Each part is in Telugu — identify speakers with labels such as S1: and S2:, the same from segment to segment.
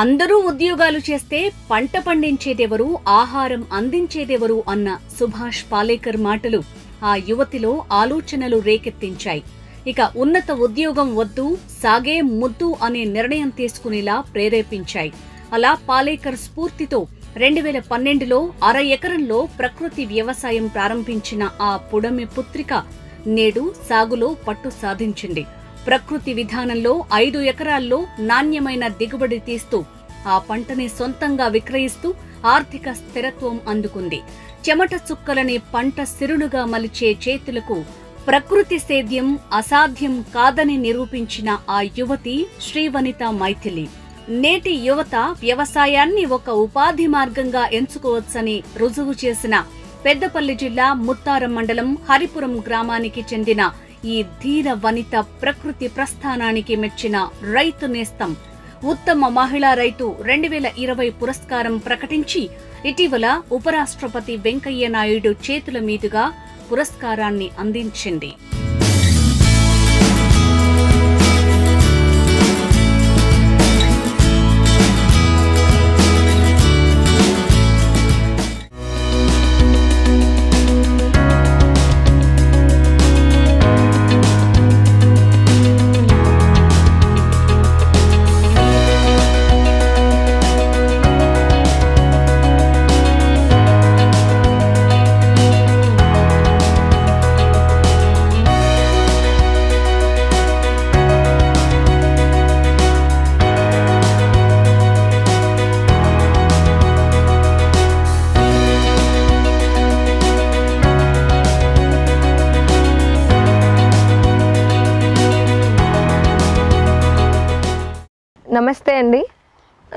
S1: అందరూ ఉద్యోగాలు చేస్తే పంట పండించేదెవరు ఆహారం అందించేదెవరు అన్న సుభాష్ పాలేకర్ మాటలు ఆ యువతిలో ఆలోచనలు రేకెత్తించాయి ఇక ఉన్నత ఉద్యోగం వద్దు సాగే ముద్దు అనే నిర్ణయం తీసుకునేలా ప్రేరేపించాయి అలా పాలేకర్ స్ఫూర్తితో రెండు వేల పన్నెండులో అర ఎకరంలో ప్రకృతి వ్యవసాయం ప్రారంభించిన ఆ పుడమి పుత్రిక నేడు సాగులో పట్టు సాధించింది ప్రకృతి విధానంలో ఐదు ఎకరాల్లో నాణ్యమైన దిగుబడి తీస్తూ ఆ పంటని సొంతంగా విక్రయిస్తూ ఆర్థిక స్థిరత్వం అందుకుంది చెమట చుక్కలని పంట సిరుడుగా మలిచే చేతులకు ప్రకృతి సేద్యం అసాధ్యం కాదని నిరూపించిన ఆ యువతి శ్రీవనిత మైథిలి నేటి యువత వ్యవసాయాన్ని ఒక ఉపాధి మార్గంగా ఎంచుకోవచ్చని రుజువు చేసిన పెద్దపల్లి జిల్లా ముత్తారం మండలం హరిపురం గ్రామానికి చెందిన ఈ ధీర వనిత ప్రకృతి ప్రస్థానానికి మెచ్చిన రైతు నేస్తం ఉత్తమ మహిళా రైతు రెండు వేల ఇరవై పురస్కారం ప్రకటించి ఇటీవల ఉపరాష్ట్రపతి వెంకయ్య నాయుడు చేతుల మీదుగా పురస్కారాన్ని అందించింది
S2: నమస్తే అండి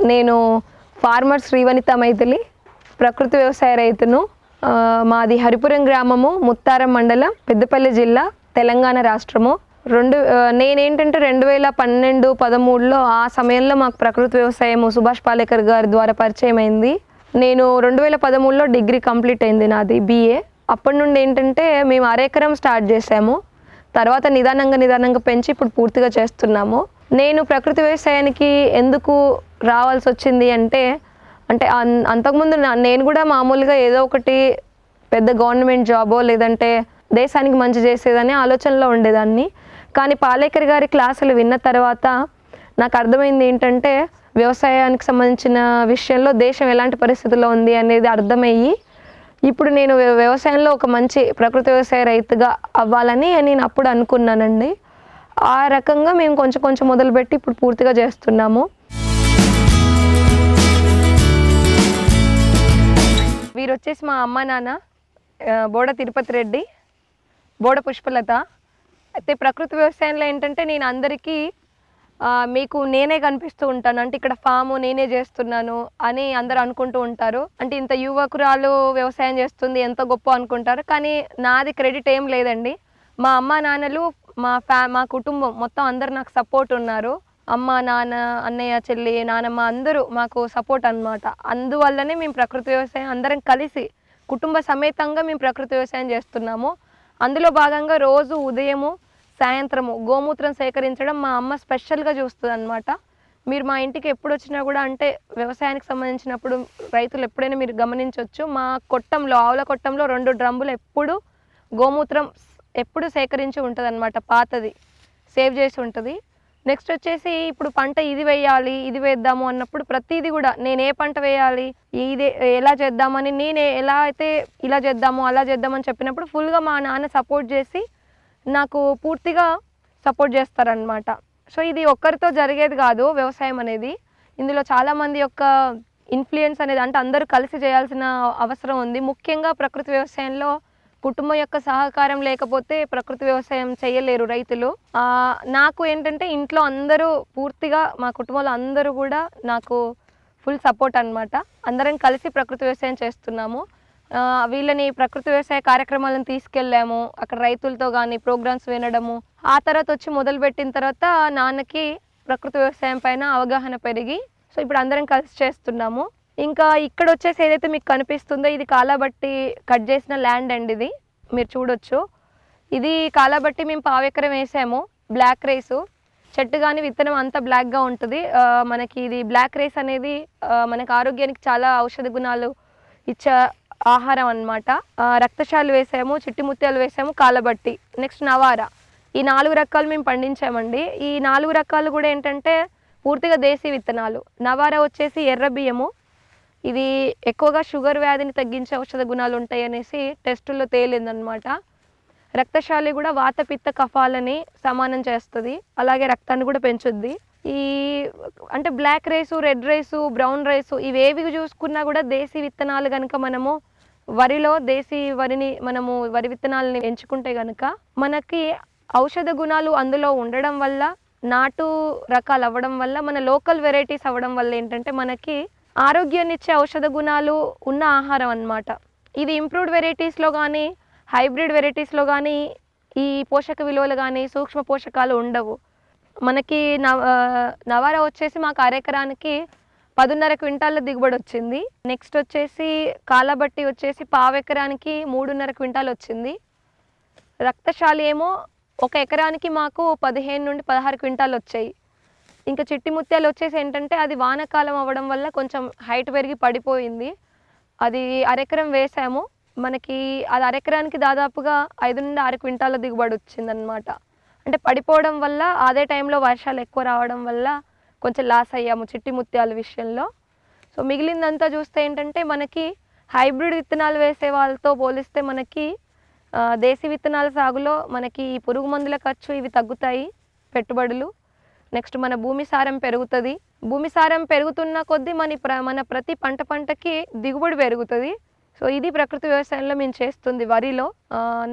S2: నేను ఫార్మర్ శ్రీవనిత మైథిలి ప్రకృతి వ్యవసాయ రైతును మాది హరిపురం గ్రామము ముత్తారం మండలం పెద్దపల్లి జిల్లా తెలంగాణ రాష్ట్రము రెండు నేనేంటంటే రెండు వేల పన్నెండు పదమూడులో ఆ సమయంలో మాకు ప్రకృతి వ్యవసాయము సుభాష్ పాలేకర్ గారి ద్వారా పరిచయం అయింది నేను రెండు వేల పదమూడులో డిగ్రీ కంప్లీట్ అయింది నాది బీఏ అప్పటి నుండి ఏంటంటే మేము అరెకరం స్టార్ట్ చేసాము తర్వాత నిదానంగా నిదానంగా పెంచి ఇప్పుడు పూర్తిగా చేస్తున్నాము నేను ప్రకృతి వ్యవసాయానికి ఎందుకు రావాల్సి వచ్చింది అంటే అంటే అంతకుముందు నేను కూడా మామూలుగా ఏదో ఒకటి పెద్ద గవర్నమెంట్ జాబో లేదంటే దేశానికి మంచి చేసేదని ఆలోచనలో ఉండేదాన్ని కానీ పాలేకర్ గారి క్లాసులు విన్న తర్వాత నాకు అర్థమైంది ఏంటంటే వ్యవసాయానికి సంబంధించిన విషయంలో దేశం ఎలాంటి పరిస్థితుల్లో ఉంది అనేది అర్థమయ్యి ఇప్పుడు నేను వ్యవసాయంలో ఒక మంచి ప్రకృతి వ్యవసాయ రైతుగా అవ్వాలని నేను అప్పుడు అనుకున్నానండి ఆ రకంగా మేము కొంచెం కొంచెం మొదలుపెట్టి ఇప్పుడు పూర్తిగా చేస్తున్నాము వీరు వచ్చేసి మా అమ్మ నాన్న బోడ తిరుపతి రెడ్డి బోడ పుష్పలత అయితే ప్రకృతి వ్యవసాయంలో ఏంటంటే నేను అందరికీ మీకు నేనే కనిపిస్తూ ఉంటాను అంటే ఇక్కడ ఫాము నేనే చేస్తున్నాను అని అందరు అనుకుంటూ ఉంటారు అంటే ఇంత యువకురాలు వ్యవసాయం చేస్తుంది ఎంత గొప్ప అనుకుంటారు కానీ నాది క్రెడిట్ ఏం లేదండి మా అమ్మ నాన్నలు మా ఫ్యా మా కుటుంబం మొత్తం అందరు నాకు సపోర్ట్ ఉన్నారు అమ్మ నాన్న అన్నయ్య చెల్లి నానమ్మ అందరూ మాకు సపోర్ట్ అనమాట అందువల్లనే మేము ప్రకృతి వ్యవసాయం అందరం కలిసి కుటుంబ సమేతంగా మేము ప్రకృతి వ్యవసాయం చేస్తున్నాము అందులో భాగంగా రోజు ఉదయము సాయంత్రము గోమూత్రం సేకరించడం మా అమ్మ స్పెషల్గా చూస్తుంది అనమాట మీరు మా ఇంటికి ఎప్పుడు వచ్చినా కూడా అంటే వ్యవసాయానికి సంబంధించినప్పుడు రైతులు ఎప్పుడైనా మీరు గమనించవచ్చు మా కొట్టంలో ఆవుల కొట్టంలో రెండు డ్రమ్ములు ఎప్పుడు గోమూత్రం ఎప్పుడు సేకరించి ఉంటుంది అనమాట పాతది సేవ్ చేసి ఉంటుంది నెక్స్ట్ వచ్చేసి ఇప్పుడు పంట ఇది వేయాలి ఇది వేద్దాము అన్నప్పుడు ప్రతిదీ కూడా నేను ఏ పంట వేయాలి ఇది ఎలా చేద్దామని నేనే ఎలా అయితే ఇలా చేద్దాము అలా చేద్దామని చెప్పినప్పుడు ఫుల్గా మా నాన్న సపోర్ట్ చేసి నాకు పూర్తిగా సపోర్ట్ చేస్తారనమాట సో ఇది ఒక్కరితో జరిగేది కాదు వ్యవసాయం అనేది ఇందులో చాలామంది యొక్క ఇన్ఫ్లుయెన్స్ అనేది అంటే అందరూ కలిసి చేయాల్సిన అవసరం ఉంది ముఖ్యంగా ప్రకృతి వ్యవసాయంలో కుటుంబం యొక్క సహకారం లేకపోతే ప్రకృతి వ్యవసాయం చేయలేరు రైతులు నాకు ఏంటంటే ఇంట్లో అందరూ పూర్తిగా మా కుటుంబంలో అందరూ కూడా నాకు ఫుల్ సపోర్ట్ అనమాట అందరం కలిసి ప్రకృతి వ్యవసాయం చేస్తున్నాము వీళ్ళని ప్రకృతి వ్యవసాయ కార్యక్రమాలను తీసుకెళ్ళాము అక్కడ రైతులతో కానీ ప్రోగ్రామ్స్ వినడము ఆ తర్వాత వచ్చి మొదలుపెట్టిన తర్వాత నాన్నకి ప్రకృతి వ్యవసాయం పైన అవగాహన పెరిగి సో ఇప్పుడు అందరం కలిసి చేస్తున్నాము ఇంకా ఇక్కడ వచ్చేసి ఏదైతే మీకు కనిపిస్తుందో ఇది కాలాబట్టి కట్ చేసిన ల్యాండ్ అండి ఇది మీరు చూడొచ్చు ఇది కాలాబట్టి మేము పావెకరం వేసాము బ్లాక్ రైసు చెట్టు కానీ విత్తనం అంతా బ్లాక్గా ఉంటుంది మనకి ఇది బ్లాక్ రైస్ అనేది మనకు ఆరోగ్యానికి చాలా ఔషధ గుణాలు ఇచ్చా ఆహారం అనమాట రక్తశాలు వేసాము చిట్టి ముత్యాలు వేసాము కాలబట్టి నెక్స్ట్ నవారా ఈ నాలుగు రకాలు మేము పండించామండి ఈ నాలుగు రకాలు కూడా ఏంటంటే పూర్తిగా దేశీ విత్తనాలు నవారా వచ్చేసి ఎర్ర బియ్యము ఇది ఎక్కువగా షుగర్ వ్యాధిని తగ్గించే ఔషధ గుణాలు ఉంటాయి అనేసి టెస్టుల్లో తేలిందనమాట రక్తశాలి కూడా వాత పిత్త కఫాలని సమానం చేస్తుంది అలాగే రక్తాన్ని కూడా పెంచుద్ది ఈ అంటే black rice red rice brown rice ఇవేవి చూసుకున్నా కూడా దేశీ విత్తనాలు కనుక మనము వరిలో దేశీ వరిని మనము వరి విత్తనాలని ఎంచుకుంటే కనుక మనకి ఔషధ గుణాలు అందులో ఉండడం వల్ల నాటు రకాలు అవ్వడం వల్ల మన లోకల్ వెరైటీస్ అవ్వడం వల్ల ఏంటంటే మనకి ఆరోగ్యాన్నిచ్చే ఔషధ గుణాలు ఉన్న ఆహారం అనమాట ఇది ఇంప్రూవ్డ్ వెరైటీస్లో కానీ హైబ్రిడ్ వెరైటీస్లో కానీ ఈ పోషక విలువలు కానీ సూక్ష్మ పోషకాలు ఉండవు మనకి నవ నవారా వచ్చేసి మాకు అరెకరానికి పదున్నర క్వింటాల దిగుబడి వచ్చింది నెక్స్ట్ వచ్చేసి కాలబట్టి వచ్చేసి పావెకరానికి మూడున్నర క్వింటాల్ వచ్చింది రక్తశాలి ఏమో ఒక ఎకరానికి మాకు పదిహేను నుండి పదహారు క్వింటాలు వచ్చాయి ఇంకా చిట్టి ముత్యాలు వచ్చేసి ఏంటంటే అది వానకాలం అవ్వడం వల్ల కొంచెం హైట్ పెరిగి పడిపోయింది అది అరెకరం వేసాము మనకి అది అరెకరానికి దాదాపుగా ఐదు నుండి ఆరు క్వింటాల దిగుబడి వచ్చిందనమాట అంటే పడిపోవడం వల్ల అదే టైంలో వర్షాలు ఎక్కువ రావడం వల్ల కొంచెం లాస్ అయ్యాము చిట్టి ముత్యాల విషయంలో సో మిగిలిందంతా చూస్తే ఏంటంటే మనకి హైబ్రిడ్ విత్తనాలు వేసే వాళ్ళతో పోలిస్తే మనకి దేశీ విత్తనాల సాగులో మనకి ఈ పురుగు మందుల ఖర్చు ఇవి తగ్గుతాయి పెట్టుబడులు నెక్స్ట్ మన భూమి సారం పెరుగుతుంది భూమి సారం పెరుగుతున్న కొద్దీ మన మన ప్రతి పంట పంటకి దిగుబడి పెరుగుతుంది సో ఇది ప్రకృతి వ్యవసాయంలో మేము చేస్తుంది వరిలో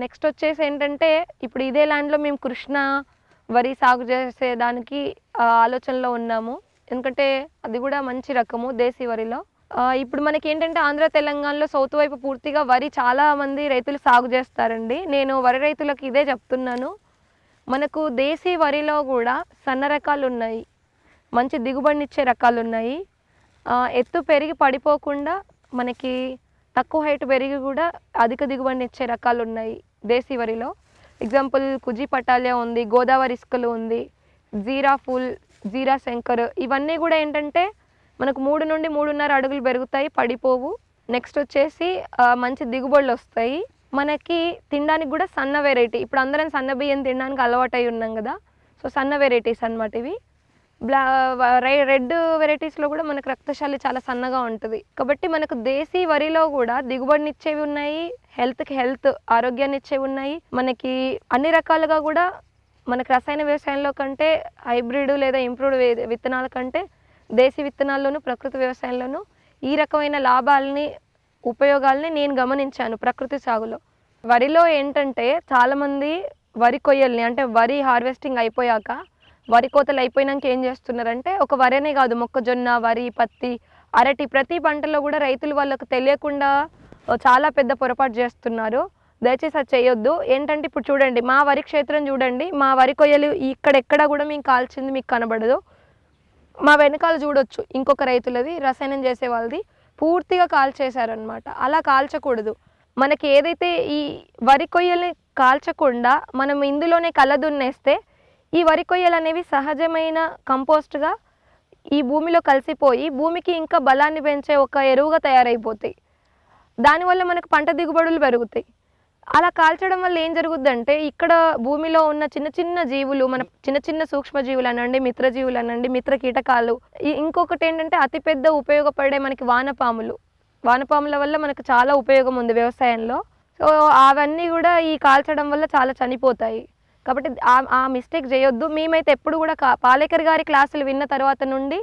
S2: నెక్స్ట్ వచ్చేసి ఏంటంటే ఇప్పుడు ఇదే ల్యాండ్లో మేము కృష్ణ వరి సాగు చేసేదానికి ఆలోచనలో ఉన్నాము ఎందుకంటే అది కూడా మంచి రకము దేశీ వరిలో ఇప్పుడు మనకి ఏంటంటే ఆంధ్ర తెలంగాణలో సౌత్ వైపు పూర్తిగా వరి చాలా మంది రైతులు సాగు చేస్తారండి నేను వరి రైతులకు ఇదే చెప్తున్నాను మనకు దేశీ వరిలో కూడా సన్న రకాలు ఉన్నాయి మంచి దిగుబడినిచ్చే రకాలు ఉన్నాయి ఎత్తు పెరిగి పడిపోకుండా మనకి తక్కువ హైట్ పెరిగి కూడా అధిక దిగుబడిని ఇచ్చే రకాలు ఉన్నాయి దేశీ వరిలో ఎగ్జాంపుల్ కుజీ పటాలియా ఉంది గోదావరి ఇసుకలు ఉంది జీరా ఫుల్ జీరా శంకర్ ఇవన్నీ కూడా ఏంటంటే మనకు మూడు నుండి మూడున్నర అడుగులు పెరుగుతాయి పడిపోవు నెక్స్ట్ వచ్చేసి మంచి దిగుబడులు వస్తాయి మనకి తినడానికి కూడా సన్న వెరైటీ ఇప్పుడు అందరం సన్న బియ్యం తినడానికి అలవాటు అయి ఉన్నాం కదా సో సన్న వెరైటీస్ అనమాట ఇవి బ్లా రెడ్ వెరైటీస్లో కూడా మనకు రక్తశాలి చాలా సన్నగా ఉంటుంది కాబట్టి మనకు దేశీ వరిలో కూడా దిగుబడినిచ్చేవి ఉన్నాయి హెల్త్కి హెల్త్ ఆరోగ్యాన్ని ఇచ్చేవి ఉన్నాయి మనకి అన్ని రకాలుగా కూడా మనకు రసాయన వ్యవసాయంలో కంటే హైబ్రిడ్ లేదా ఇంప్రూవ్డ్ విత్తనాల కంటే దేశీ విత్తనాల్లోనూ ప్రకృతి వ్యవసాయంలోనూ ఈ రకమైన లాభాలని ఉపయోగాలని నేను గమనించాను ప్రకృతి సాగులో వరిలో ఏంటంటే చాలామంది వరి కొయ్యల్ని అంటే వరి హార్వెస్టింగ్ అయిపోయాక వరి కోతలు అయిపోయినాక ఏం చేస్తున్నారంటే ఒక వరేనే కాదు మొక్కజొన్న వరి పత్తి అరటి ప్రతి పంటలో కూడా రైతులు వాళ్ళకు తెలియకుండా చాలా పెద్ద పొరపాటు చేస్తున్నారు దయచేసి అది చేయొద్దు ఏంటంటే ఇప్పుడు చూడండి మా వరి క్షేత్రం చూడండి మా వరి కొయ్యలు ఇక్కడెక్కడ కూడా మేము కాల్చింది మీకు కనబడదు మా వెనకాల చూడొచ్చు ఇంకొక రైతులది రసాయనం చేసే వాళ్ళది పూర్తిగా కాల్చేశారనమాట అలా కాల్చకూడదు మనకి ఏదైతే ఈ వరి కొయ్యల్ని కాల్చకుండా మనం ఇందులోనే కలదున్నేస్తే ఈ వరి కొయ్యలు అనేవి సహజమైన కంపోస్ట్గా ఈ భూమిలో కలిసిపోయి భూమికి ఇంకా బలాన్ని పెంచే ఒక ఎరువుగా తయారైపోతాయి దానివల్ల మనకు పంట దిగుబడులు పెరుగుతాయి అలా కాల్చడం వల్ల ఏం అంటే ఇక్కడ భూమిలో ఉన్న చిన్న చిన్న జీవులు మన చిన్న చిన్న సూక్ష్మజీవులు అనండి మిత్రజీవులు అనండి మిత్ర కీటకాలు ఇంకొకటి ఏంటంటే అతిపెద్ద ఉపయోగపడే మనకి వానపాములు వానపాముల వల్ల మనకు చాలా ఉపయోగం ఉంది వ్యవసాయంలో సో అవన్నీ కూడా ఈ కాల్చడం వల్ల చాలా చనిపోతాయి కాబట్టి ఆ మిస్టేక్ చేయొద్దు మేమైతే ఎప్పుడు కూడా పాలేకర్ గారి క్లాసులు విన్న తర్వాత నుండి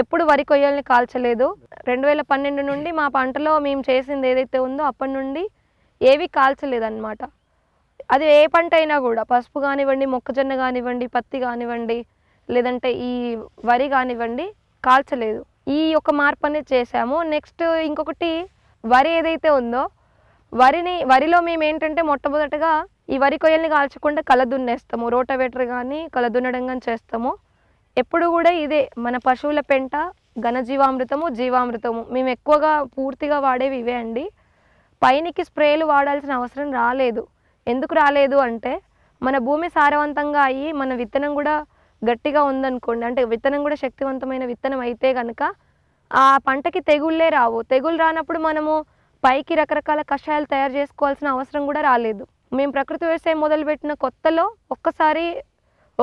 S2: ఎప్పుడు వరి కొయ్యల్ని కాల్చలేదు రెండు వేల పన్నెండు నుండి మా పంటలో మేము చేసింది ఏదైతే ఉందో అప్పటి నుండి ఏవి కాల్చలేదన్నమాట అది ఏ పంట అయినా కూడా పసుపు కానివ్వండి మొక్కజొన్న కానివ్వండి పత్తి కానివ్వండి లేదంటే ఈ వరి కానివ్వండి కాల్చలేదు ఈ ఒక మార్పు అనేది చేసాము నెక్స్ట్ ఇంకొకటి వరి ఏదైతే ఉందో వరిని వరిలో మేము ఏంటంటే మొట్టమొదటగా ఈ వరి కొయ్యల్ని కాల్చకుండా కళ దున్నేస్తాము రోటవేటర్ కానీ కళ దున్నడం కానీ చేస్తాము ఎప్పుడు కూడా ఇదే మన పశువుల పెంట ఘనజీవామృతము జీవామృతము మేము ఎక్కువగా పూర్తిగా వాడేవి ఇవే అండి పైనకి స్ప్రేలు వాడాల్సిన అవసరం రాలేదు ఎందుకు రాలేదు అంటే మన భూమి సారవంతంగా అయ్యి మన విత్తనం కూడా గట్టిగా ఉందనుకోండి అంటే విత్తనం కూడా శక్తివంతమైన విత్తనం అయితే కనుక ఆ పంటకి తెగుళ్ళే రావు తెగుళ్ళు రానప్పుడు మనము పైకి రకరకాల కషాయాలు తయారు చేసుకోవాల్సిన అవసరం కూడా రాలేదు మేము ప్రకృతి వ్యవసాయం మొదలుపెట్టిన కొత్తలో ఒక్కసారి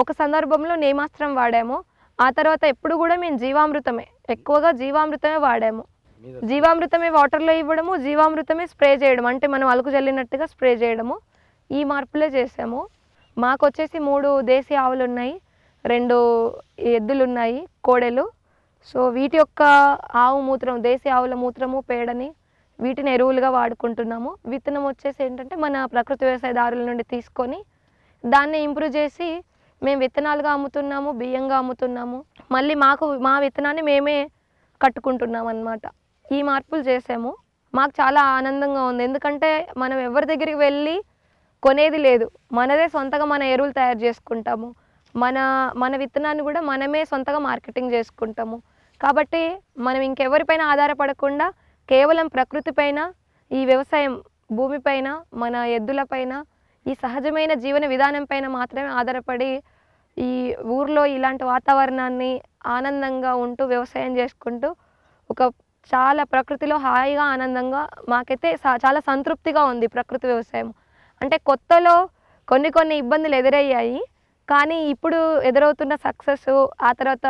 S2: ఒక సందర్భంలో నేమాస్త్రం వాడాము ఆ తర్వాత ఎప్పుడు కూడా మేము జీవామృతమే ఎక్కువగా జీవామృతమే వాడాము జీవామృతమే వాటర్లో ఇవ్వడము జీవామృతమే స్ప్రే చేయడం అంటే మనం అలుకు చల్లినట్టుగా స్ప్రే చేయడము ఈ మార్పులే చేసాము మాకు వచ్చేసి మూడు దేశీ ఆవులు ఉన్నాయి రెండు ఎద్దులు ఉన్నాయి కోడెలు సో వీటి యొక్క ఆవు మూత్రం దేశీ ఆవుల మూత్రము పేడని వీటిని ఎరువులుగా వాడుకుంటున్నాము విత్తనం వచ్చేసి ఏంటంటే మన ప్రకృతి వ్యవసాయదారుల నుండి తీసుకొని దాన్ని ఇంప్రూవ్ చేసి మేము విత్తనాలుగా అమ్ముతున్నాము బియ్యంగా అమ్ముతున్నాము మళ్ళీ మాకు మా విత్తనాన్ని మేమే కట్టుకుంటున్నాం అన్నమాట ఈ మార్పులు చేసాము మాకు చాలా ఆనందంగా ఉంది ఎందుకంటే మనం ఎవరి దగ్గరికి వెళ్ళి కొనేది లేదు మనదే సొంతగా మన ఎరువులు తయారు చేసుకుంటాము మన మన విత్తనాన్ని కూడా మనమే సొంతగా మార్కెటింగ్ చేసుకుంటాము కాబట్టి మనం ఇంకెవరిపైన ఆధారపడకుండా కేవలం ప్రకృతిపైన ఈ వ్యవసాయం భూమిపైన మన ఎద్దులపైన ఈ సహజమైన జీవన విధానం పైన మాత్రమే ఆధారపడి ఈ ఊర్లో ఇలాంటి వాతావరణాన్ని ఆనందంగా ఉంటూ వ్యవసాయం చేసుకుంటూ ఒక చాలా ప్రకృతిలో హాయిగా ఆనందంగా మాకైతే చాలా సంతృప్తిగా ఉంది ప్రకృతి వ్యవసాయం అంటే కొత్తలో కొన్ని కొన్ని ఇబ్బందులు ఎదురయ్యాయి కానీ ఇప్పుడు ఎదురవుతున్న సక్సెస్ ఆ తర్వాత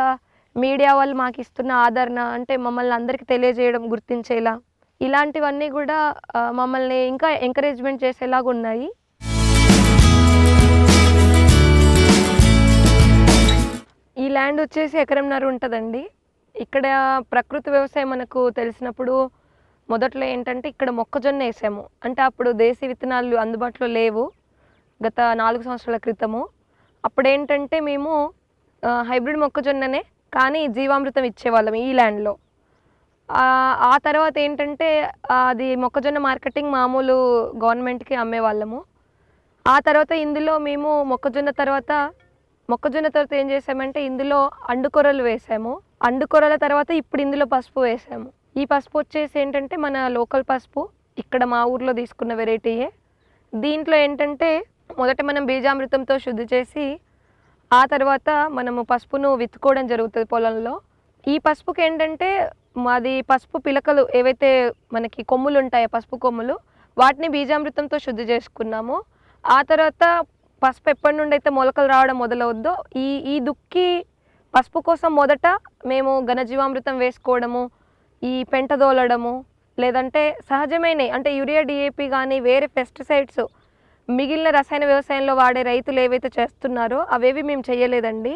S2: మీడియా వాళ్ళు మాకు ఇస్తున్న ఆదరణ అంటే మమ్మల్ని అందరికీ తెలియజేయడం గుర్తించేలా ఇలాంటివన్నీ కూడా మమ్మల్ని ఇంకా ఎంకరేజ్మెంట్ చేసేలాగా ఉన్నాయి ఈ ల్యాండ్ వచ్చేసి ఎకరంన్నర ఉంటుందండి ఇక్కడ ప్రకృతి వ్యవసాయం మనకు తెలిసినప్పుడు మొదట్లో ఏంటంటే ఇక్కడ మొక్కజొన్న వేసాము అంటే అప్పుడు దేశీ విత్తనాలు అందుబాటులో లేవు గత నాలుగు సంవత్సరాల క్రితము అప్పుడేంటంటే మేము హైబ్రిడ్ మొక్కజొన్ననే కానీ జీవామృతం ఇచ్చేవాళ్ళం ఈ ల్యాండ్లో ఆ తర్వాత ఏంటంటే అది మొక్కజొన్న మార్కెటింగ్ మామూలు గవర్నమెంట్కి అమ్మేవాళ్ళము ఆ తర్వాత ఇందులో మేము మొక్కజొన్న తర్వాత మొక్కజొన్న తర్వాత ఏం చేసామంటే ఇందులో అండుకొరలు వేసాము అండుకొరల తర్వాత ఇప్పుడు ఇందులో పసుపు వేసాము ఈ పసుపు వచ్చేసి ఏంటంటే మన లోకల్ పసుపు ఇక్కడ మా ఊర్లో తీసుకున్న వెరైటీయే దీంట్లో ఏంటంటే మొదట మనం బీజామృతంతో శుద్ధి చేసి ఆ తర్వాత మనము పసుపును విత్తుకోవడం జరుగుతుంది పొలంలో ఈ పసుపుకి ఏంటంటే మాది పసుపు పిలకలు ఏవైతే మనకి కొమ్ములు ఉంటాయో పసుపు కొమ్ములు వాటిని బీజామృతంతో శుద్ధి చేసుకున్నాము ఆ తర్వాత పసుపు ఎప్పటి నుండి అయితే మొలకలు రావడం మొదలవుద్దో ఈ ఈ దుక్కి పసుపు కోసం మొదట మేము ఘనజీవామృతం వేసుకోవడము ఈ పెంట దోలడము లేదంటే సహజమైనవి అంటే యూరియా డిఏపి కానీ వేరే పెస్టిసైడ్స్ మిగిలిన రసాయన వ్యవసాయంలో వాడే రైతులు ఏవైతే చేస్తున్నారో అవేవి మేము చేయలేదండి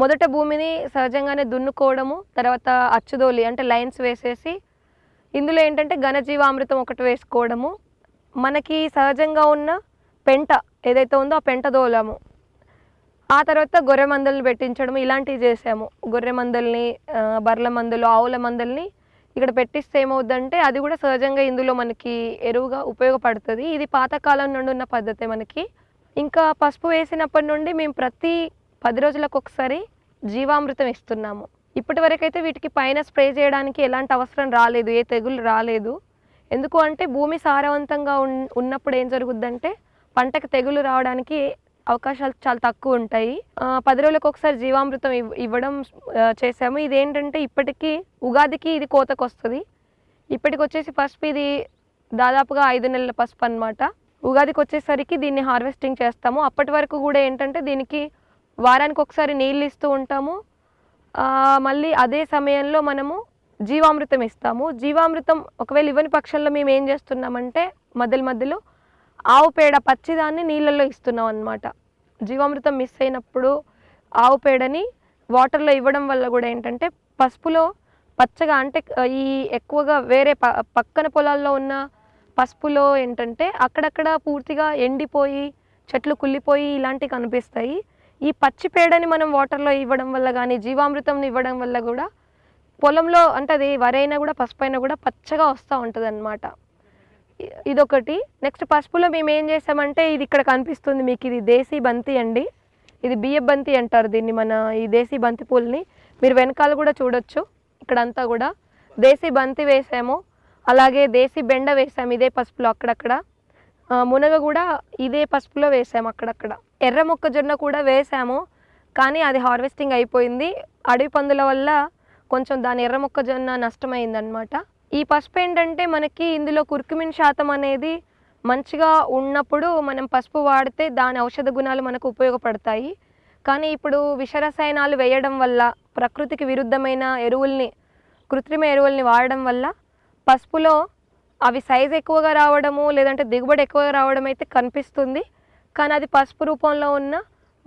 S2: మొదట భూమిని సహజంగానే దున్నుకోవడము తర్వాత అచ్చుదోలి అంటే లైన్స్ వేసేసి ఇందులో ఏంటంటే ఘనజీవామృతం ఒకటి వేసుకోవడము మనకి సహజంగా ఉన్న పెంట ఏదైతే ఉందో ఆ పెంట దోలాము ఆ తర్వాత గొర్రె మందులను పెట్టించడం ఇలాంటివి చేసాము గొర్రె మందుల్ని బర్రెల మందులు ఆవుల మందుల్ని ఇక్కడ పెట్టిస్తే ఏమవుద్దంటే అది కూడా సహజంగా ఇందులో మనకి ఎరువుగా ఉపయోగపడుతుంది ఇది పాతకాలం నుండి ఉన్న పద్ధతే మనకి ఇంకా పసుపు వేసినప్పటి నుండి మేము ప్రతి పది రోజులకు ఒకసారి జీవామృతం ఇస్తున్నాము ఇప్పటి వరకైతే వీటికి పైన స్ప్రే చేయడానికి ఎలాంటి అవసరం రాలేదు ఏ తెగులు రాలేదు ఎందుకు అంటే భూమి సారవంతంగా ఉన్నప్పుడు ఏం జరుగుద్దంటే పంటకు తెగులు రావడానికి అవకాశాలు చాలా తక్కువ ఉంటాయి పది రోజులకు ఒకసారి జీవామృతం ఇవ్వడం చేసాము ఇదేంటంటే ఇప్పటికీ ఉగాదికి ఇది కోతకు వస్తుంది ఇప్పటికి వచ్చేసి పసుపు ఇది దాదాపుగా ఐదు నెలల పసుపు అనమాట ఉగాదికి వచ్చేసరికి దీన్ని హార్వెస్టింగ్ చేస్తాము అప్పటి వరకు కూడా ఏంటంటే దీనికి వారానికి ఒకసారి నీళ్ళు ఇస్తూ ఉంటాము మళ్ళీ అదే సమయంలో మనము జీవామృతం ఇస్తాము జీవామృతం ఒకవేళ ఇవ్వని పక్షంలో మేము ఏం చేస్తున్నామంటే మధ్యలో మధ్యలో ఆవు పేడ పచ్చిదాన్ని నీళ్ళల్లో ఇస్తున్నాం అనమాట జీవామృతం మిస్ అయినప్పుడు ఆవు పేడని వాటర్లో ఇవ్వడం వల్ల కూడా ఏంటంటే పసుపులో పచ్చగా అంటే ఈ ఎక్కువగా వేరే పక్కన పొలాల్లో ఉన్న పసుపులో ఏంటంటే అక్కడక్కడ పూర్తిగా ఎండిపోయి చెట్లు కుళ్ళిపోయి ఇలాంటివి కనిపిస్తాయి ఈ పచ్చి పేడని మనం వాటర్లో ఇవ్వడం వల్ల కానీ జీవామృతం ఇవ్వడం వల్ల కూడా పొలంలో అంటే అది వరైనా కూడా పసుపు అయినా కూడా పచ్చగా వస్తూ ఉంటుంది ఇదొకటి నెక్స్ట్ పసుపులో మేము ఏం చేసామంటే ఇది ఇక్కడ కనిపిస్తుంది మీకు ఇది దేశీ బంతి అండి ఇది బియ్య బంతి అంటారు దీన్ని మన ఈ దేశీ బంతి పూలని మీరు వెనకాల కూడా చూడొచ్చు ఇక్కడంతా కూడా దేశీ బంతి వేసాము అలాగే దేశీ బెండ వేసాము ఇదే పసుపులో అక్కడక్కడ మునగ కూడా ఇదే పసుపులో వేసాము అక్కడక్కడ ఎర్ర మొక్కజొన్న కూడా వేసాము కానీ అది హార్వెస్టింగ్ అయిపోయింది అడవి పందుల వల్ల కొంచెం దాని ఎర్ర మొక్కజొన్న అనమాట ఈ పసుపు ఏంటంటే మనకి ఇందులో కుర్కుమిన్ శాతం అనేది మంచిగా ఉన్నప్పుడు మనం పసుపు వాడితే దాని ఔషధ గుణాలు మనకు ఉపయోగపడతాయి కానీ ఇప్పుడు విషరసాయనాలు వేయడం వల్ల ప్రకృతికి విరుద్ధమైన ఎరువుల్ని కృత్రిమ ఎరువుల్ని వాడడం వల్ల పసుపులో అవి సైజ్ ఎక్కువగా రావడము లేదంటే దిగుబడి ఎక్కువగా రావడం అయితే కనిపిస్తుంది కానీ అది పసుపు రూపంలో ఉన్న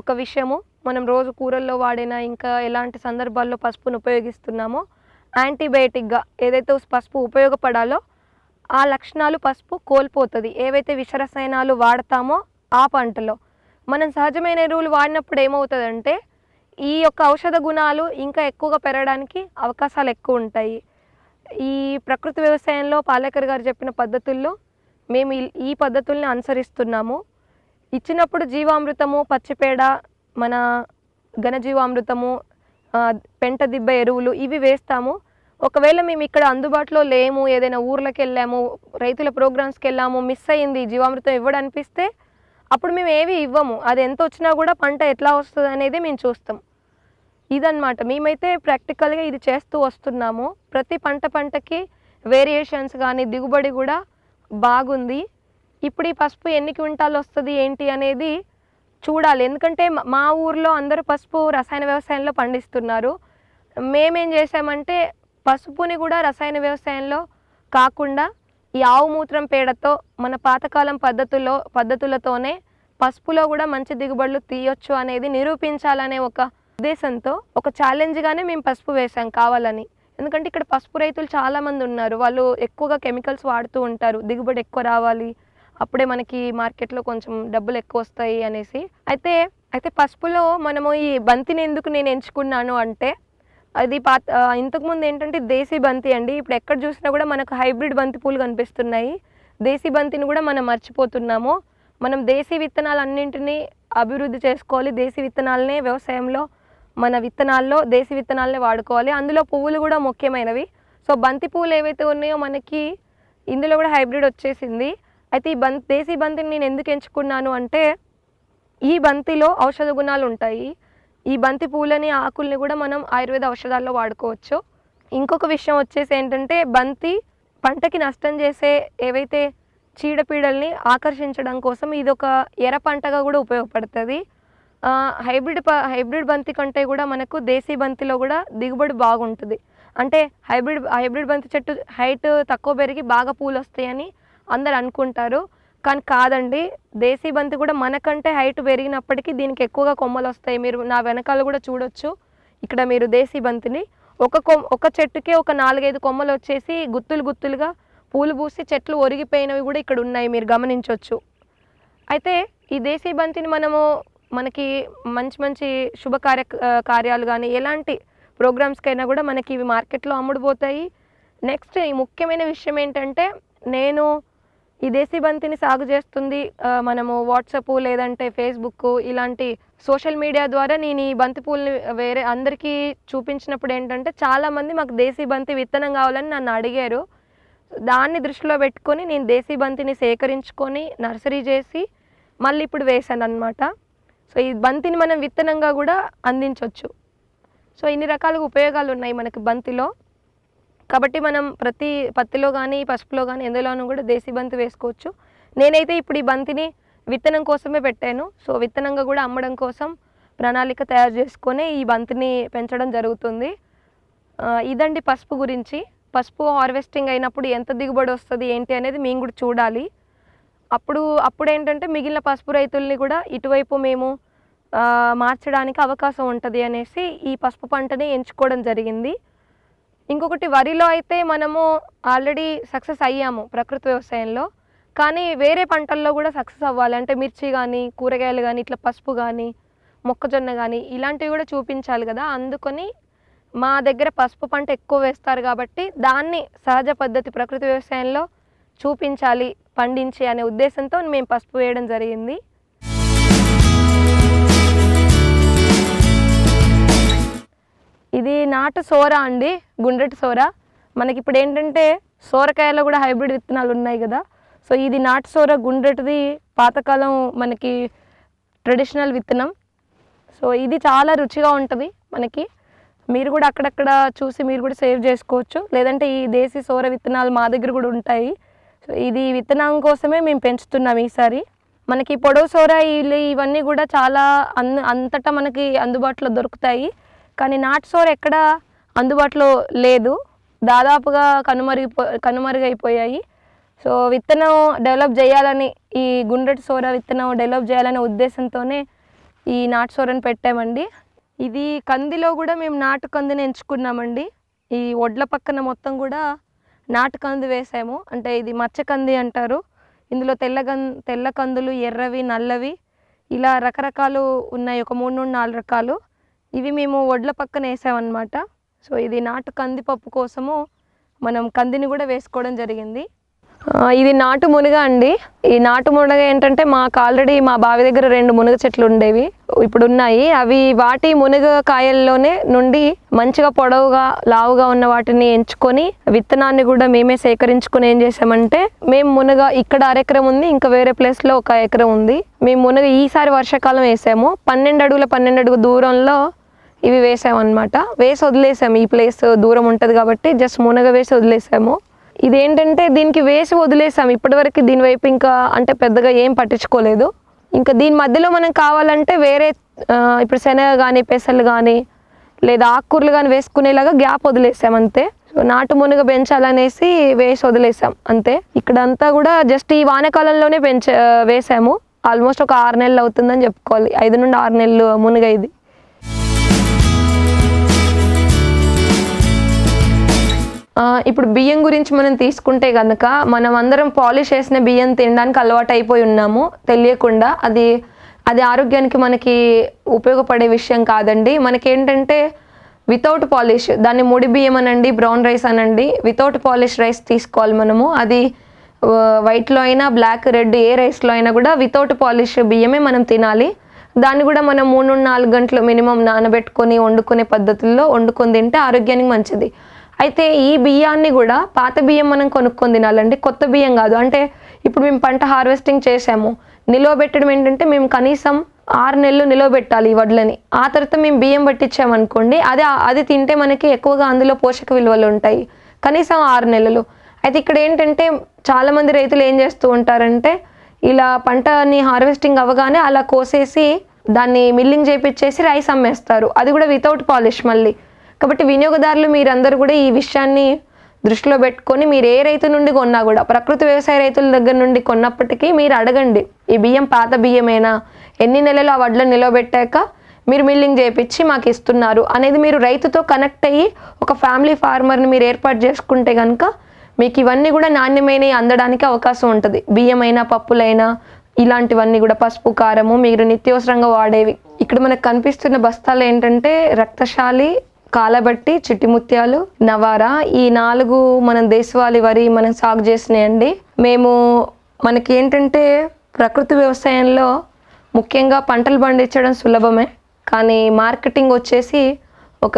S2: ఒక విషయము మనం రోజు కూరల్లో వాడిన ఇంకా ఎలాంటి సందర్భాల్లో పసుపును ఉపయోగిస్తున్నామో యాంటీబయాటిక్గా ఏదైతే పసుపు ఉపయోగపడాలో ఆ లక్షణాలు పసుపు కోల్పోతుంది ఏవైతే విషరసాయనాలు వాడతామో ఆ పంటలో మనం సహజమైన ఎరువులు వాడినప్పుడు ఏమవుతుందంటే ఈ యొక్క ఔషధ గుణాలు ఇంకా ఎక్కువగా పెరగడానికి అవకాశాలు ఎక్కువ ఉంటాయి ఈ ప్రకృతి వ్యవసాయంలో పాలేకర్ గారు చెప్పిన పద్ధతుల్లో మేము ఈ పద్ధతుల్ని అనుసరిస్తున్నాము ఇచ్చినప్పుడు జీవామృతము పచ్చిపేడ మన ఘనజీవామృతము పెంట దిబ్బ ఎరువులు ఇవి వేస్తాము ఒకవేళ మేము ఇక్కడ అందుబాటులో లేము ఏదైనా ఊర్లకు వెళ్ళాము రైతుల ప్రోగ్రామ్స్కి వెళ్ళాము మిస్ అయ్యింది జీవామృతం ఇవ్వడనిపిస్తే అప్పుడు మేము ఏవి ఇవ్వము అది ఎంత వచ్చినా కూడా పంట ఎట్లా వస్తుంది అనేది మేము చూస్తాం ఇదన్నమాట మేమైతే ప్రాక్టికల్గా ఇది చేస్తూ వస్తున్నాము ప్రతి పంట పంటకి వేరియేషన్స్ కానీ దిగుబడి కూడా బాగుంది ఇప్పుడు ఈ పసుపు ఎన్ని క్వింటాలు వస్తుంది ఏంటి అనేది చూడాలి ఎందుకంటే మా ఊర్లో అందరూ పసుపు రసాయన వ్యవసాయంలో పండిస్తున్నారు మేమేం చేసామంటే పసుపుని కూడా రసాయన వ్యవసాయంలో కాకుండా ఈ ఆవు మూత్రం పేడతో మన పాతకాలం పద్ధతుల్లో పద్ధతులతోనే పసుపులో కూడా మంచి దిగుబడులు తీయొచ్చు అనేది నిరూపించాలనే ఒక ఉద్దేశంతో ఒక ఛాలెంజ్గానే మేము పసుపు వేసాం కావాలని ఎందుకంటే ఇక్కడ పసుపు రైతులు చాలామంది ఉన్నారు వాళ్ళు ఎక్కువగా కెమికల్స్ వాడుతూ ఉంటారు దిగుబడి ఎక్కువ రావాలి అప్పుడే మనకి మార్కెట్లో కొంచెం డబ్బులు ఎక్కువ వస్తాయి అనేసి అయితే అయితే పసుపులో మనము ఈ బంతిని ఎందుకు నేను ఎంచుకున్నాను అంటే అది పాత ఇంతకుముందు ఏంటంటే దేశీ బంతి అండి ఇప్పుడు ఎక్కడ చూసినా కూడా మనకు హైబ్రిడ్ బంతి పూలు కనిపిస్తున్నాయి దేశీ బంతిని కూడా మనం మర్చిపోతున్నాము మనం దేశీ విత్తనాలు అన్నింటినీ అభివృద్ధి చేసుకోవాలి దేశీ విత్తనాలనే వ్యవసాయంలో మన విత్తనాల్లో దేశీ విత్తనాలనే వాడుకోవాలి అందులో పువ్వులు కూడా ముఖ్యమైనవి సో బంతి పువ్వులు ఏవైతే ఉన్నాయో మనకి ఇందులో కూడా హైబ్రిడ్ వచ్చేసింది అయితే ఈ బంతి దేశీ బంతిని నేను ఎందుకు ఎంచుకున్నాను అంటే ఈ బంతిలో ఔషధ గుణాలు ఉంటాయి ఈ బంతి పూలని ఆకుల్ని కూడా మనం ఆయుర్వేద ఔషధాల్లో వాడుకోవచ్చు ఇంకొక విషయం వచ్చేసి ఏంటంటే బంతి పంటకి నష్టం చేసే ఏవైతే చీడపీడల్ని ఆకర్షించడం కోసం ఇది ఒక ఎర పంటగా కూడా ఉపయోగపడుతుంది హైబ్రిడ్ ప హైబ్రిడ్ బంతి కంటే కూడా మనకు దేశీ బంతిలో కూడా దిగుబడి బాగుంటుంది అంటే హైబ్రిడ్ హైబ్రిడ్ బంతి చెట్టు హైట్ తక్కువ పెరిగి బాగా పూలు వస్తాయని అందరు అనుకుంటారు కానీ కాదండి దేశీ బంతి కూడా మనకంటే హైట్ పెరిగినప్పటికీ దీనికి ఎక్కువగా కొమ్మలు వస్తాయి మీరు నా వెనకాల కూడా చూడొచ్చు ఇక్కడ మీరు దేశీ బంతిని ఒక కొమ్ ఒక చెట్టుకే ఒక నాలుగైదు కొమ్మలు వచ్చేసి గుత్తులు గుత్తులుగా పూలు పూసి చెట్లు ఒరిగిపోయినవి కూడా ఇక్కడ ఉన్నాయి మీరు గమనించవచ్చు అయితే ఈ దేశీ బంతిని మనము మనకి మంచి మంచి శుభకార్య కార్యాలు కానీ ఎలాంటి ప్రోగ్రామ్స్కైనా కూడా మనకి ఇవి మార్కెట్లో అమ్ముడుపోతాయి నెక్స్ట్ ఈ ముఖ్యమైన విషయం ఏంటంటే నేను ఈ దేశీ బంతిని సాగు చేస్తుంది మనము వాట్సప్ లేదంటే ఫేస్బుక్ ఇలాంటి సోషల్ మీడియా ద్వారా నేను ఈ బంతి పూలని వేరే అందరికీ చూపించినప్పుడు ఏంటంటే చాలామంది మాకు దేశీ బంతి విత్తనం కావాలని నన్ను అడిగారు దాన్ని దృష్టిలో పెట్టుకొని నేను దేశీ బంతిని సేకరించుకొని నర్సరీ చేసి మళ్ళీ ఇప్పుడు వేసాను అనమాట సో ఈ బంతిని మనం విత్తనంగా కూడా అందించవచ్చు సో ఇన్ని రకాలుగా ఉపయోగాలు ఉన్నాయి మనకి బంతిలో కాబట్టి మనం ప్రతి పత్తిలో కానీ పసుపులో కానీ ఎందులోనూ కూడా దేశీ బంతి వేసుకోవచ్చు నేనైతే ఇప్పుడు ఈ బంతిని విత్తనం కోసమే పెట్టాను సో విత్తనంగా కూడా అమ్మడం కోసం ప్రణాళిక తయారు చేసుకొని ఈ బంతిని పెంచడం జరుగుతుంది ఇదండి పసుపు గురించి పసుపు హార్వెస్టింగ్ అయినప్పుడు ఎంత దిగుబడి వస్తుంది ఏంటి అనేది మేము కూడా చూడాలి అప్పుడు అప్పుడు ఏంటంటే మిగిలిన పసుపు రైతుల్ని కూడా ఇటువైపు మేము మార్చడానికి అవకాశం ఉంటుంది అనేసి ఈ పసుపు పంటని ఎంచుకోవడం జరిగింది ఇంకొకటి వరిలో అయితే మనము ఆల్రెడీ సక్సెస్ అయ్యాము ప్రకృతి వ్యవసాయంలో కానీ వేరే పంటల్లో కూడా సక్సెస్ అవ్వాలి అంటే మిర్చి కానీ కూరగాయలు కానీ ఇట్లా పసుపు కానీ మొక్కజొన్న కానీ ఇలాంటివి కూడా చూపించాలి కదా అందుకని మా దగ్గర పసుపు పంట ఎక్కువ వేస్తారు కాబట్టి దాన్ని సహజ పద్ధతి ప్రకృతి వ్యవసాయంలో చూపించాలి పండించి అనే ఉద్దేశంతో మేము పసుపు వేయడం జరిగింది ఇది నాటు సోర అండి గుండ్రటి సోర మనకి ఇప్పుడు ఏంటంటే సోరకాయలో కూడా హైబ్రిడ్ విత్తనాలు ఉన్నాయి కదా సో ఇది నాటు సోర గుండ్రటిది పాతకాలం మనకి ట్రెడిషనల్ విత్తనం సో ఇది చాలా రుచిగా ఉంటుంది మనకి మీరు కూడా అక్కడక్కడ చూసి మీరు కూడా సేవ్ చేసుకోవచ్చు లేదంటే ఈ దేశీ సోర విత్తనాలు మా దగ్గర కూడా ఉంటాయి సో ఇది విత్తనం కోసమే మేము పెంచుతున్నాం ఈసారి మనకి పొడవు సోర ఇవన్నీ కూడా చాలా అన్ అంతటా మనకి అందుబాటులో దొరుకుతాయి కానీ నాటుసోర్ ఎక్కడ అందుబాటులో లేదు దాదాపుగా కనుమరుగిపో కనుమరుగైపోయాయి సో విత్తనం డెవలప్ చేయాలని ఈ గుండ్రటి సోర విత్తనం డెవలప్ చేయాలనే ఉద్దేశంతోనే ఈ నాటు సోరని పెట్టామండి ఇది కందిలో కూడా మేము నాటు కందిని ఎంచుకున్నామండి ఈ ఒడ్ల పక్కన మొత్తం కూడా నాటు కంది వేసాము అంటే ఇది మచ్చ కంది అంటారు ఇందులో తెల్ల కం తెల్ల కందులు ఎర్రవి నల్లవి ఇలా రకరకాలు ఉన్నాయి ఒక మూడు నుండి నాలుగు రకాలు ఇవి మేము వడ్ల పక్కన వేసామన్నమాట సో ఇది నాటు కందిపప్పు కోసము మనం కందిని కూడా వేసుకోవడం జరిగింది ఇది నాటు మునగ అండి ఈ నాటు మునగ ఏంటంటే మాకు ఆల్రెడీ మా బావి దగ్గర రెండు మునగ చెట్లు ఉండేవి ఇప్పుడు ఉన్నాయి అవి వాటి మునగ కాయల్లోనే నుండి మంచిగా పొడవుగా లావుగా ఉన్న వాటిని ఎంచుకొని విత్తనాన్ని కూడా మేమే సేకరించుకొని ఏం చేసామంటే మేము మునగ ఇక్కడ అరెకరం ఉంది ఇంకా వేరే ప్లేస్లో ఒక ఎకరం ఉంది మేము మునగ ఈసారి వర్షాకాలం వేసాము పన్నెండు అడుగుల పన్నెండు అడుగు దూరంలో ఇవి వేసామన్నమాట వేసి వదిలేసాము ఈ ప్లేస్ దూరం ఉంటుంది కాబట్టి జస్ట్ మునగ వేసి వదిలేసాము ఇదేంటంటే దీనికి వేసి వదిలేసాము ఇప్పటివరకు దీనివైపు ఇంకా అంటే పెద్దగా ఏం పట్టించుకోలేదు ఇంకా దీని మధ్యలో మనం కావాలంటే వేరే ఇప్పుడు శనగ కానీ పెసలు కానీ లేదా ఆకుకూరలు కానీ వేసుకునేలాగా గ్యాప్ వదిలేసాం అంతే సో నాటు మునుగ పెంచాలనేసి వేసి వదిలేసాం అంతే ఇక్కడ అంతా కూడా జస్ట్ ఈ వానకాలంలోనే పెంచ వేసాము ఆల్మోస్ట్ ఒక ఆరు నెలలు అవుతుందని చెప్పుకోవాలి ఐదు నుండి ఆరు నెలలు మునుగ ఇది ఇప్పుడు బియ్యం గురించి మనం తీసుకుంటే కనుక మనం అందరం పాలిష్ చేసిన బియ్యం తినడానికి అలవాటు అయిపోయి ఉన్నాము తెలియకుండా అది అది ఆరోగ్యానికి మనకి ఉపయోగపడే విషయం కాదండి మనకేంటంటే వితౌట్ పాలిష్ దాన్ని ముడి బియ్యం అనండి బ్రౌన్ రైస్ అనండి వితౌట్ పాలిష్ రైస్ తీసుకోవాలి మనము అది వైట్లో అయినా బ్లాక్ రెడ్ ఏ రైస్లో అయినా కూడా వితౌట్ పాలిష్ బియ్యమే మనం తినాలి దాన్ని కూడా మనం మూడు నాలుగు గంటలు మినిమం నానబెట్టుకొని వండుకునే పద్ధతుల్లో వండుకొని తింటే ఆరోగ్యానికి మంచిది అయితే ఈ బియ్యాన్ని కూడా పాత బియ్యం మనం కొనుక్కొని తినాలండి కొత్త బియ్యం కాదు అంటే ఇప్పుడు మేము పంట హార్వెస్టింగ్ చేసాము నిలువ పెట్టడం ఏంటంటే మేము కనీసం ఆరు నెలలు నిలవబెట్టాలి వడ్లని ఆ తర్వాత మేము బియ్యం పట్టించామనుకోండి అది అది తింటే మనకి ఎక్కువగా అందులో పోషక విలువలు ఉంటాయి కనీసం ఆరు నెలలు అయితే ఇక్కడ ఏంటంటే చాలామంది రైతులు ఏం చేస్తూ ఉంటారంటే ఇలా పంటని హార్వెస్టింగ్ అవ్వగానే అలా కోసేసి దాన్ని మిల్లింగ్ చేపించేసి రైస్ అమ్మేస్తారు అది కూడా వితౌట్ పాలిష్ మళ్ళీ కాబట్టి వినియోగదారులు మీరందరూ కూడా ఈ విషయాన్ని దృష్టిలో పెట్టుకొని మీరు ఏ రైతు నుండి కొన్నా కూడా ప్రకృతి వ్యవసాయ రైతుల దగ్గర నుండి కొన్నప్పటికీ మీరు అడగండి ఈ బియ్యం పాత బియ్యమేనా ఎన్ని నెలలు ఆ వడ్లను నిలవబెట్టాక మీరు మిల్లింగ్ చేయించి మాకు ఇస్తున్నారు అనేది మీరు రైతుతో కనెక్ట్ అయ్యి ఒక ఫ్యామిలీ ఫార్మర్ని మీరు ఏర్పాటు చేసుకుంటే కనుక మీకు ఇవన్నీ కూడా నాణ్యమైనవి అందడానికి అవకాశం ఉంటుంది బియ్యమైనా పప్పులైనా ఇలాంటివన్నీ కూడా పసుపు కారము మీరు నిత్యవసరంగా వాడేవి ఇక్కడ మనకు కనిపిస్తున్న బస్తాలు ఏంటంటే రక్తశాలి కాలబట్టి చిట్టి ముత్యాలు నవారా ఈ నాలుగు మనం దేశవాళి వరి మనం సాగు చేసినాయండి మేము మనకి ఏంటంటే ప్రకృతి వ్యవసాయంలో ముఖ్యంగా పంటలు పండించడం సులభమే కానీ మార్కెటింగ్ వచ్చేసి ఒక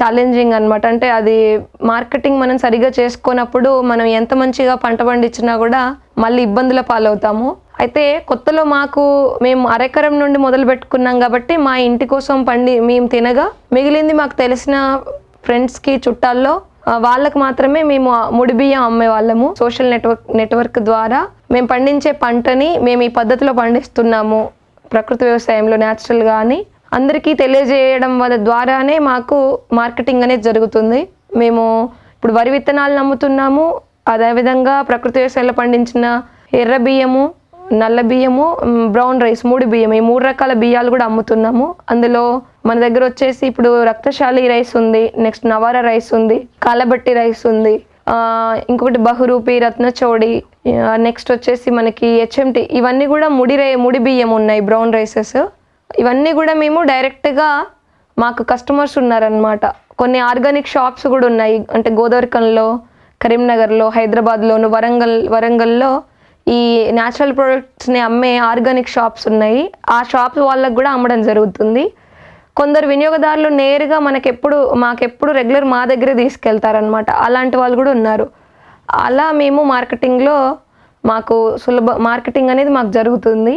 S2: ఛాలెంజింగ్ అనమాట అంటే అది మార్కెటింగ్ మనం సరిగా చేసుకున్నప్పుడు మనం ఎంత మంచిగా పంట పండించినా కూడా మళ్ళీ ఇబ్బందుల పాలవుతాము అయితే కొత్తలో మాకు మేము అరెకరం నుండి మొదలు పెట్టుకున్నాం కాబట్టి మా ఇంటి కోసం పండి మేము తినగా మిగిలింది మాకు తెలిసిన ఫ్రెండ్స్కి చుట్టాల్లో వాళ్ళకు మాత్రమే మేము ముడి బియ్యం వాళ్ళము సోషల్ నెట్వర్క్ నెట్వర్క్ ద్వారా మేము పండించే పంటని మేము ఈ పద్ధతిలో పండిస్తున్నాము ప్రకృతి వ్యవసాయంలో న్యాచురల్గా అని అందరికీ తెలియజేయడం వల్ల ద్వారానే మాకు మార్కెటింగ్ అనేది జరుగుతుంది మేము ఇప్పుడు వరి విత్తనాలు నమ్ముతున్నాము అదేవిధంగా ప్రకృతి వ్యవసాయంలో పండించిన ఎర్ర బియ్యము నల్ల బియ్యము బ్రౌన్ రైస్ మూడు బియ్యం ఈ మూడు రకాల బియ్యాలు కూడా అమ్ముతున్నాము అందులో మన దగ్గర వచ్చేసి ఇప్పుడు రక్తశాలి రైస్ ఉంది నెక్స్ట్ నవారా రైస్ ఉంది కాలబట్టి రైస్ ఉంది ఇంకొకటి బహురూపి రత్నచౌడి నెక్స్ట్ వచ్చేసి మనకి హెచ్ఎంటి ఇవన్నీ కూడా ముడి రై ముడి బియ్యం ఉన్నాయి బ్రౌన్ రైసెస్ ఇవన్నీ కూడా మేము డైరెక్ట్గా మాకు కస్టమర్స్ ఉన్నారనమాట కొన్ని ఆర్గానిక్ షాప్స్ కూడా ఉన్నాయి అంటే గోదావరికంలో కరీంనగర్లో హైదరాబాద్లోను వరంగల్ వరంగల్లో ఈ న్యాచురల్ ప్రోడక్ట్స్ని అమ్మే ఆర్గానిక్ షాప్స్ ఉన్నాయి ఆ షాప్స్ వాళ్ళకు కూడా అమ్మడం జరుగుతుంది కొందరు వినియోగదారులు నేరుగా మనకెప్పుడు మాకెప్పుడు రెగ్యులర్ మా దగ్గరే తీసుకెళ్తారనమాట అలాంటి వాళ్ళు కూడా ఉన్నారు అలా మేము మార్కెటింగ్లో మాకు సులభ మార్కెటింగ్ అనేది మాకు జరుగుతుంది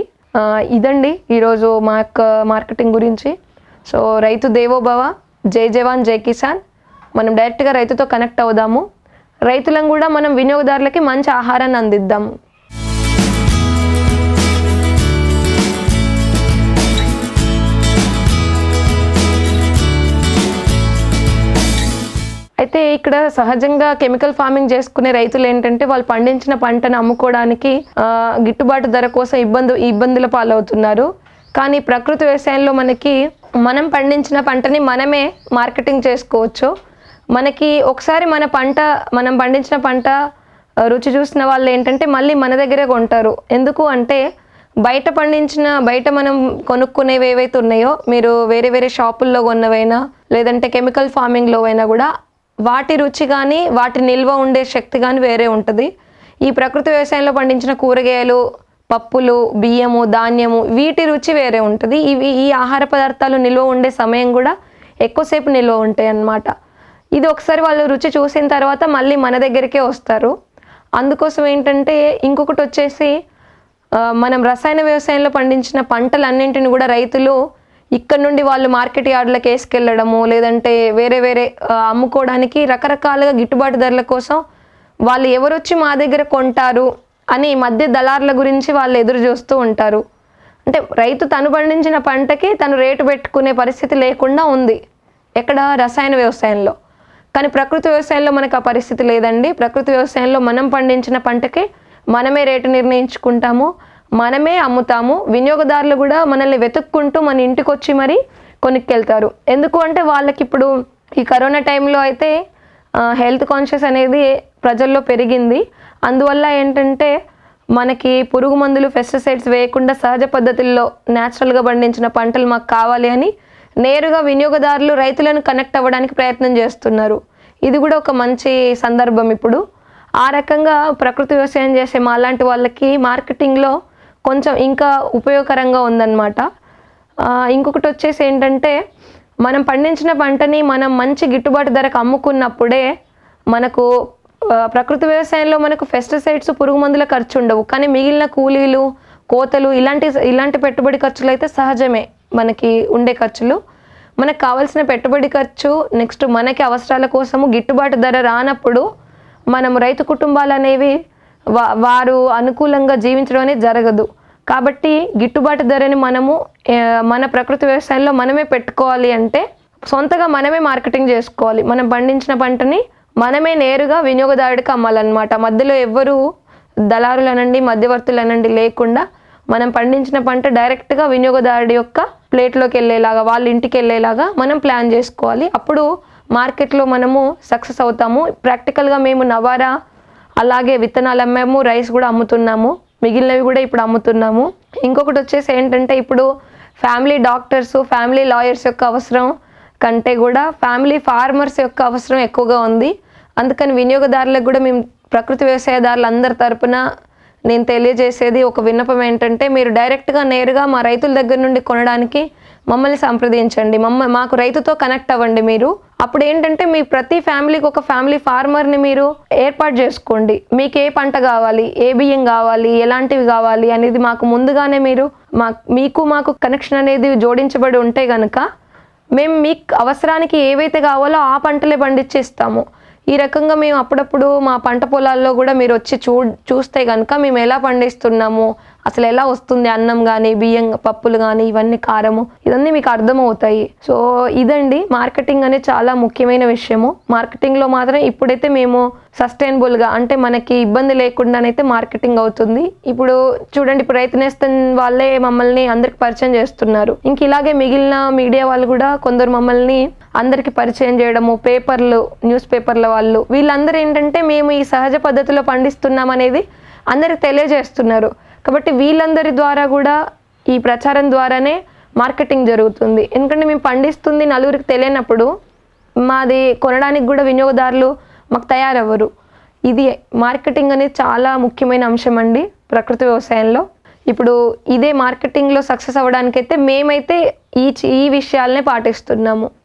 S2: ఇదండి ఈరోజు మా యొక్క మార్కెటింగ్ గురించి సో రైతు దేవోభవ జై జవాన్ జై కిసాన్ మనం డైరెక్ట్గా రైతుతో కనెక్ట్ అవుదాము రైతులను కూడా మనం వినియోగదారులకి మంచి ఆహారాన్ని అందిద్దాము అయితే ఇక్కడ సహజంగా కెమికల్ ఫార్మింగ్ చేసుకునే రైతులు ఏంటంటే వాళ్ళు పండించిన పంటను అమ్ముకోవడానికి గిట్టుబాటు ధర కోసం ఇబ్బంది ఇబ్బందుల పాలవుతున్నారు కానీ ప్రకృతి వ్యవసాయంలో మనకి మనం పండించిన పంటని మనమే మార్కెటింగ్ చేసుకోవచ్చు మనకి ఒకసారి మన పంట మనం పండించిన పంట రుచి చూసిన వాళ్ళు ఏంటంటే మళ్ళీ మన దగ్గరే కొంటారు ఎందుకు అంటే బయట పండించిన బయట మనం కొనుక్కునేవి ఏవైతే ఉన్నాయో మీరు వేరే వేరే షాపుల్లో కొన్నవైనా లేదంటే కెమికల్ ఫార్మింగ్లో అయినా కూడా వాటి రుచి కానీ వాటి నిల్వ ఉండే శక్తి కానీ వేరే ఉంటుంది ఈ ప్రకృతి వ్యవసాయంలో పండించిన కూరగాయలు పప్పులు బియ్యము ధాన్యము వీటి రుచి వేరే ఉంటుంది ఇవి ఈ ఆహార పదార్థాలు నిల్వ ఉండే సమయం కూడా ఎక్కువసేపు నిల్వ ఉంటాయి అన్నమాట ఇది ఒకసారి వాళ్ళు రుచి చూసిన తర్వాత మళ్ళీ మన దగ్గరికే వస్తారు అందుకోసం ఏంటంటే ఇంకొకటి వచ్చేసి మనం రసాయన వ్యవసాయంలో పండించిన పంటలన్నింటిని కూడా రైతులు ఇక్కడ నుండి వాళ్ళు మార్కెట్ యార్డ్లకు వేసుకెళ్ళడము లేదంటే వేరే వేరే అమ్ముకోవడానికి రకరకాలుగా గిట్టుబాటు ధరల కోసం వాళ్ళు ఎవరొచ్చి మా దగ్గర కొంటారు అని మధ్య దళారుల గురించి వాళ్ళు ఎదురు చూస్తూ ఉంటారు అంటే రైతు తను పండించిన పంటకి తను రేటు పెట్టుకునే పరిస్థితి లేకుండా ఉంది ఎక్కడ రసాయన వ్యవసాయంలో కానీ ప్రకృతి వ్యవసాయంలో మనకు ఆ పరిస్థితి లేదండి ప్రకృతి వ్యవసాయంలో మనం పండించిన పంటకి మనమే రేటు నిర్ణయించుకుంటాము మనమే అమ్ముతాము వినియోగదారులు కూడా మనల్ని వెతుక్కుంటూ మన ఇంటికి వచ్చి మరి కొనుక్కెళ్తారు ఎందుకు అంటే వాళ్ళకి ఇప్పుడు ఈ కరోనా టైంలో అయితే హెల్త్ కాన్షియస్ అనేది ప్రజల్లో పెరిగింది అందువల్ల ఏంటంటే మనకి పురుగు మందులు పెస్టిసైడ్స్ వేయకుండా సహజ పద్ధతుల్లో న్యాచురల్గా పండించిన పంటలు మాకు కావాలి అని నేరుగా వినియోగదారులు రైతులను కనెక్ట్ అవ్వడానికి ప్రయత్నం చేస్తున్నారు ఇది కూడా ఒక మంచి సందర్భం ఇప్పుడు ఆ రకంగా ప్రకృతి వ్యవసాయం చేసే మా అలాంటి వాళ్ళకి మార్కెటింగ్లో కొంచెం ఇంకా ఉపయోగకరంగా ఉందన్నమాట ఇంకొకటి వచ్చేసి ఏంటంటే మనం పండించిన పంటని మనం మంచి గిట్టుబాటు ధరకు అమ్ముకున్నప్పుడే మనకు ప్రకృతి వ్యవసాయంలో మనకు పెస్టిసైడ్స్ పురుగు మందుల ఖర్చు ఉండవు కానీ మిగిలిన కూలీలు కోతలు ఇలాంటి ఇలాంటి పెట్టుబడి ఖర్చులు అయితే సహజమే మనకి ఉండే ఖర్చులు మనకు కావాల్సిన పెట్టుబడి ఖర్చు నెక్స్ట్ మనకి అవసరాల కోసము గిట్టుబాటు ధర రానప్పుడు మనం రైతు కుటుంబాలు అనేవి వారు అనుకూలంగా జీవించడం అనేది జరగదు కాబట్టి గిట్టుబాటు ధరని మనము మన ప్రకృతి వ్యవసాయంలో మనమే పెట్టుకోవాలి అంటే సొంతగా మనమే మార్కెటింగ్ చేసుకోవాలి మనం పండించిన పంటని మనమే నేరుగా వినియోగదారుడికి అమ్మాలన్నమాట మధ్యలో ఎవ్వరూ దళారులు అనండి మధ్యవర్తులు అనండి లేకుండా మనం పండించిన పంట డైరెక్ట్గా వినియోగదారుడి యొక్క ప్లేట్లోకి వెళ్ళేలాగా వాళ్ళ ఇంటికి వెళ్ళేలాగా మనం ప్లాన్ చేసుకోవాలి అప్పుడు మార్కెట్లో మనము సక్సెస్ అవుతాము ప్రాక్టికల్గా మేము నవారా అలాగే విత్తనాలు అమ్మాము రైస్ కూడా అమ్ముతున్నాము మిగిలినవి కూడా ఇప్పుడు అమ్ముతున్నాము ఇంకొకటి వచ్చేసి ఏంటంటే ఇప్పుడు ఫ్యామిలీ డాక్టర్స్ ఫ్యామిలీ లాయర్స్ యొక్క అవసరం కంటే కూడా ఫ్యామిలీ ఫార్మర్స్ యొక్క అవసరం ఎక్కువగా ఉంది అందుకని వినియోగదారులకు కూడా మేము ప్రకృతి వ్యవసాయదారులు అందరి తరపున నేను తెలియజేసేది ఒక విన్నపం ఏంటంటే మీరు డైరెక్ట్గా నేరుగా మా రైతుల దగ్గర నుండి కొనడానికి మమ్మల్ని సంప్రదించండి మమ్మ మాకు రైతుతో కనెక్ట్ అవ్వండి మీరు అప్పుడు ఏంటంటే మీ ప్రతి ఫ్యామిలీకి ఒక ఫ్యామిలీ ఫార్మర్ని మీరు ఏర్పాటు చేసుకోండి మీకు ఏ పంట కావాలి ఏ బియ్యం కావాలి ఎలాంటివి కావాలి అనేది మాకు ముందుగానే మీరు మా మీకు మాకు కనెక్షన్ అనేది జోడించబడి ఉంటే కనుక మేము మీకు అవసరానికి ఏవైతే కావాలో ఆ పంటలే పండించేస్తాము ఈ రకంగా మేము అప్పుడప్పుడు మా పంట పొలాల్లో కూడా మీరు వచ్చి చూ చూస్తే కనుక మేము ఎలా పండిస్తున్నాము అసలు ఎలా వస్తుంది అన్నం కానీ బియ్యం పప్పులు కానీ ఇవన్నీ కారము ఇవన్నీ మీకు అర్థమవుతాయి సో ఇదండి మార్కెటింగ్ అనేది చాలా ముఖ్యమైన విషయము మార్కెటింగ్లో మాత్రం ఇప్పుడైతే మేము సస్టైనబుల్గా అంటే మనకి ఇబ్బంది లేకుండానైతే మార్కెటింగ్ అవుతుంది ఇప్పుడు చూడండి ప్రయత్నిస్తున్న వాళ్ళే మమ్మల్ని అందరికి పరిచయం చేస్తున్నారు ఇంక ఇలాగే మిగిలిన మీడియా వాళ్ళు కూడా కొందరు మమ్మల్ని అందరికి పరిచయం చేయడము పేపర్లు న్యూస్ పేపర్ల వాళ్ళు వీళ్ళందరూ ఏంటంటే మేము ఈ సహజ పద్ధతిలో పండిస్తున్నాం అనేది అందరికి తెలియజేస్తున్నారు కాబట్టి వీళ్ళందరి ద్వారా కూడా ఈ ప్రచారం ద్వారానే మార్కెటింగ్ జరుగుతుంది ఎందుకంటే మేము పండిస్తుంది నలుగురికి తెలియనప్పుడు మాది కొనడానికి కూడా వినియోగదారులు మాకు తయారవ్వరు ఇది మార్కెటింగ్ అనేది చాలా ముఖ్యమైన అంశం అండి ప్రకృతి వ్యవసాయంలో ఇప్పుడు ఇదే మార్కెటింగ్లో సక్సెస్ అవ్వడానికైతే మేమైతే ఈ ఈ విషయాలనే పాటిస్తున్నాము